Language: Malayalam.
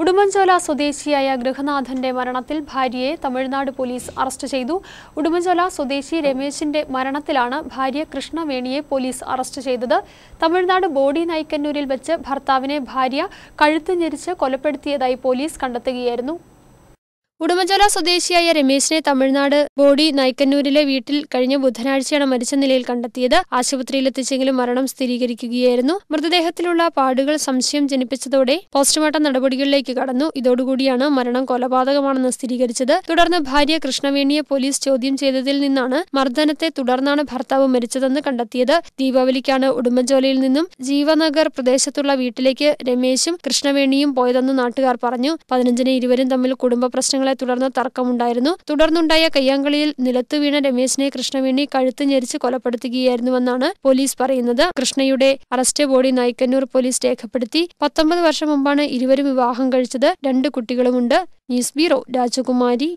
ഉടുമ്പൻചോല സ്വദേശിയായ ഗൃഹനാഥന്റെ മരണത്തിൽ ഭാര്യയെ തമിഴ്നാട് പോലീസ് അറസ്റ്റ് ചെയ്തു ഉടുമ്പൻചോല സ്വദേശി രമേശിന്റെ മരണത്തിലാണ് ഭാര്യ കൃഷ്ണവേണിയെ പോലീസ് അറസ്റ്റ് ചെയ്തത് തമിഴ്നാട് ബോഡി നൈക്കന്നൂരിൽ വെച്ച് ഭർത്താവിനെ ഭാര്യ കഴുത്ത് ഞെരിച്ച് കൊലപ്പെടുത്തിയതായി പോലീസ് കണ്ടെത്തുകയായിരുന്നു ഉടുമചോല സ്വദേശിയായ രമേശിനെ തമിഴ്നാട് ബോഡി നൈക്കന്നൂരിലെ വീട്ടിൽ കഴിഞ്ഞ ബുധനാഴ്ചയാണ് മരിച്ച നിലയിൽ കണ്ടെത്തിയത് ആശുപത്രിയിലെത്തിച്ചെങ്കിലും മരണം സ്ഥിരീകരിക്കുകയായിരുന്നു മൃതദേഹത്തിലുള്ള പാടുകൾ സംശയം ജനിപ്പിച്ചതോടെ പോസ്റ്റ്മോർട്ടം നടപടികളിലേക്ക് കടന്നു ഇതോടുകൂടിയാണ് മരണം കൊലപാതകമാണെന്ന് സ്ഥിരീകരിച്ചത് തുടർന്ന് ഭാര്യ കൃഷ്ണവേണിയെ പോലീസ് ചോദ്യം ചെയ്തതിൽ നിന്നാണ് മർദ്ദനത്തെ തുടർന്നാണ് ഭർത്താവ് മരിച്ചതെന്ന് കണ്ടെത്തിയത് ദീപാവലിക്കാണ് ഉടുമ്പൻചോലയിൽ നിന്നും ജീവനഗർ പ്രദേശത്തുള്ള വീട്ടിലേക്ക് രമേശും കൃഷ്ണവേണിയും പോയതെന്ന് നാട്ടുകാർ പറഞ്ഞു പതിനഞ്ചിന് ഇരുവരും തമ്മിൽ കുടുംബ പ്രശ്നങ്ങൾ പ്രശ്നങ്ങളെ തുടർന്ന് തർക്കമുണ്ടായിരുന്നു തുടർന്നുണ്ടായ കയ്യാങ്കളിയിൽ നിലത്ത് വീണ രമേശിനെ കൃഷ്ണവേണി കഴുത്ത് ഞെരിച്ച് കൊലപ്പെടുത്തുകയായിരുന്നുവെന്നാണ് പോലീസ് പറയുന്നത് കൃഷ്ണയുടെ അറസ്റ്റ് ബോഡി നായ്ക്കന്നൂർ പോലീസ് രേഖപ്പെടുത്തി പത്തൊമ്പത് വർഷം മുമ്പാണ് ഇരുവരും വിവാഹം കഴിച്ചത് രണ്ട് കുട്ടികളുമുണ്ട് ന്യൂസ് ബ്യൂറോ രാജകുമാരി